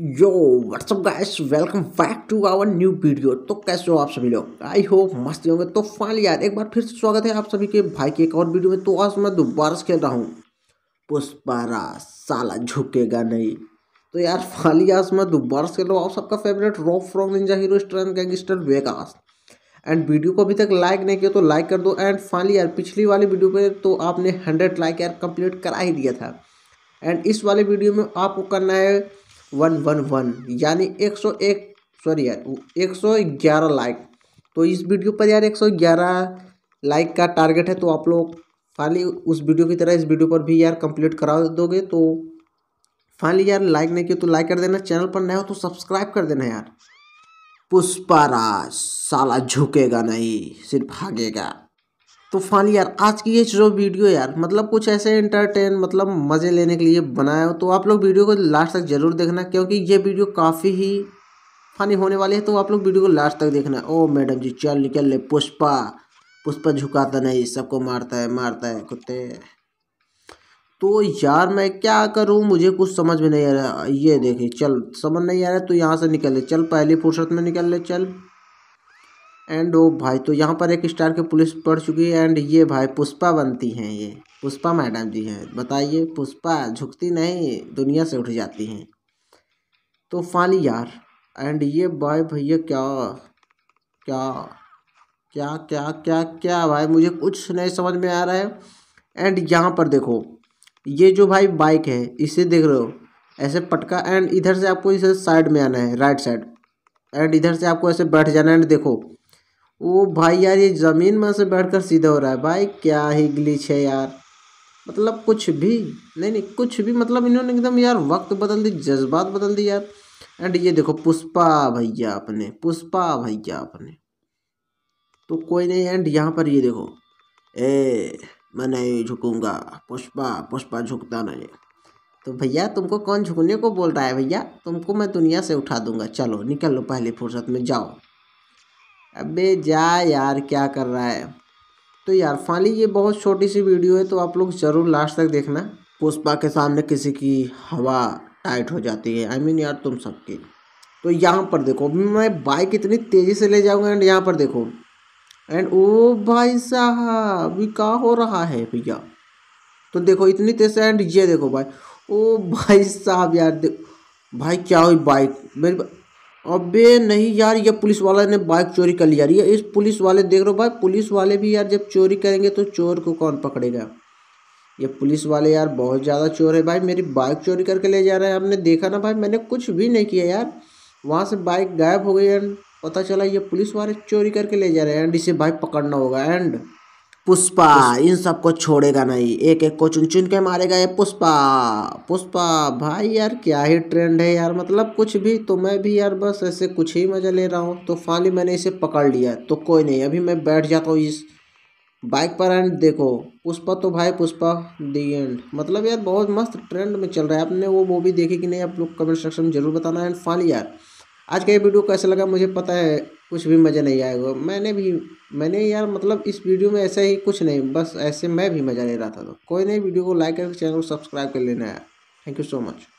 yo WhatsApp guys welcome back to our new video तो कैसे हो आप सभी लोग आई होप मस्त होंगे तो फाइनल यार एक बार फिर से स्वागत है आप सभी के भाई के एक और वीडियो में तो आज मैं दोबारा से खेल रहा हूँ पुष्पारा साला झुकेगा नहीं तो यार फाइनल आज मैं दोबारा से खेल रहा हूँ आप सबका favourite rock frock ninja hero strength gangster Vegas and video को अभी तक लाइक नहीं किया तो लाइक कर दो एंड फाइनल यार पिछली वाली वीडियो पर तो आपने हंड्रेड लाइक यार कंप्लीट करा ही दिया था एंड इस वाले वीडियो में आपको करना है वन वन वन यानी एक सौ एक सॉरी यार एक सौ ग्यारह लाइक तो इस वीडियो पर यार एक सौ ग्यारह लाइक का टारगेट है तो आप लोग फाइनली उस वीडियो की तरह इस वीडियो पर भी यार कंप्लीट करा दोगे तो फाइनली यार लाइक नहीं किया तो लाइक कर देना चैनल पर नया हो तो सब्सक्राइब कर देना यार राज साला झुकेगा नहीं सिर्फ भागेगा तो फन यार आज की ये जो वीडियो यार मतलब कुछ ऐसे इंटरटेन मतलब मज़े लेने के लिए बनाया हो तो आप लोग वीडियो को लास्ट तक ज़रूर देखना क्योंकि ये वीडियो काफ़ी ही फनी होने वाली है तो आप लोग वीडियो को लास्ट तक देखना ओ मैडम जी चल निकल ले पुष्पा पुष्पा झुकाता नहीं सबको मारता है मारता है कुत्ते तो यार मैं क्या करूँ मुझे कुछ समझ में नहीं आ रहा ये देखिए चल समझ नहीं आ रहा तो यहाँ से निकल ले चल पहली फुर्सत में निकल ले चल एंड ओ भाई तो यहाँ पर एक स्टार की पुलिस पड़ चुकी है एंड ये भाई पुष्पा बनती हैं ये पुष्पा मैडम जी हैं बताइए पुष्पा झुकती नहीं दुनिया से उठ जाती हैं तो फाली यार एंड ये भाई भैया क्या क्या क्या क्या क्या क्या भाई मुझे कुछ नहीं समझ में आ रहा है एंड यहाँ पर देखो ये जो भाई बाइक है इसे देख रहे हो ऐसे पटका एंड इधर से आपको इसे साइड में आना है राइट साइड एंड इधर से आपको ऐसे बैठ जाना है एंड देखो ओ भाई यार ये ज़मीन में से बैठकर सीधा हो रहा है भाई क्या ही ग्लिच है यार मतलब कुछ भी नहीं नहीं कुछ भी मतलब इन्होंने एकदम यार वक्त बदल दी जज्बात बदल दी यार एंड ये देखो पुष्पा भैया अपने पुष्पा भैया अपने तो कोई नहीं एंड यहाँ पर ये देखो ए मैं नहीं झुकूंगा पुष्पा पुष्पा झुकता नहीं तो भैया तुमको कौन झुकने को बोल रहा है भैया तुमको मैं दुनिया से उठा दूंगा चलो निकल लो पहले फुर्सत में जाओ अबे जा यार क्या कर रहा है तो यार फाली ये बहुत छोटी सी वीडियो है तो आप लोग ज़रूर लास्ट तक देखना पुष्पा के सामने किसी की हवा टाइट हो जाती है आई मीन यार तुम सबकी तो यहाँ पर देखो मैं बाइक इतनी तेज़ी से ले जाऊँगा एंड यहाँ पर देखो एंड ओ भाई साहब अभी क्या हो रहा है भैया तो देखो इतनी तेज़ एंड ये देखो भाई ओ भाई साहब यार भाई क्या हुई बाइक मेरी अबे नहीं यार ये पुलिस वाले ने बाइक चोरी कर लिया ये इस पुलिस वाले देख रहे हो भाई पुलिस वाले भी यार जब चोरी करेंगे तो चोर को कौन पकड़ेगा ये पुलिस वाले यार बहुत ज़्यादा चोर है भाई मेरी बाइक चोरी करके ले जा रहे हैं हमने देखा ना भाई मैंने कुछ भी नहीं किया यार वहाँ से बाइक गायब हो गई एंड पता चला ये पुलिस वाले चोरी करके ले जा रहे हैं एंड इसे भाई पकड़ना होगा एंड पुष्पा इन सबको छोड़ेगा नहीं एक एक को चुन चुन के मारेगा ये पुष्पा पुष्पा भाई यार क्या ही ट्रेंड है यार मतलब कुछ भी तो मैं भी यार बस ऐसे कुछ ही मज़ा ले रहा हूँ तो फाली मैंने इसे पकड़ लिया तो कोई नहीं अभी मैं बैठ जाता हूँ इस बाइक पर एंड देखो पुष्पा तो भाई पुष्पा दी एंड मतलब यार बहुत मस्त ट्रेंड में चल रहा है आपने वो मूवी देखी कि नहीं आप लोग कमेंट सेक्शन में जरूर बताना एंड फाली यार आज का ये वीडियो कैसा लगा मुझे पता है कुछ भी मज़ा नहीं आएगा मैंने भी मैंने यार मतलब इस वीडियो में ऐसा ही कुछ नहीं बस ऐसे मैं भी मज़ा ले रहा था तो कोई नहीं वीडियो को लाइक करके चैनल को सब्सक्राइब कर लेना है थैंक यू सो मच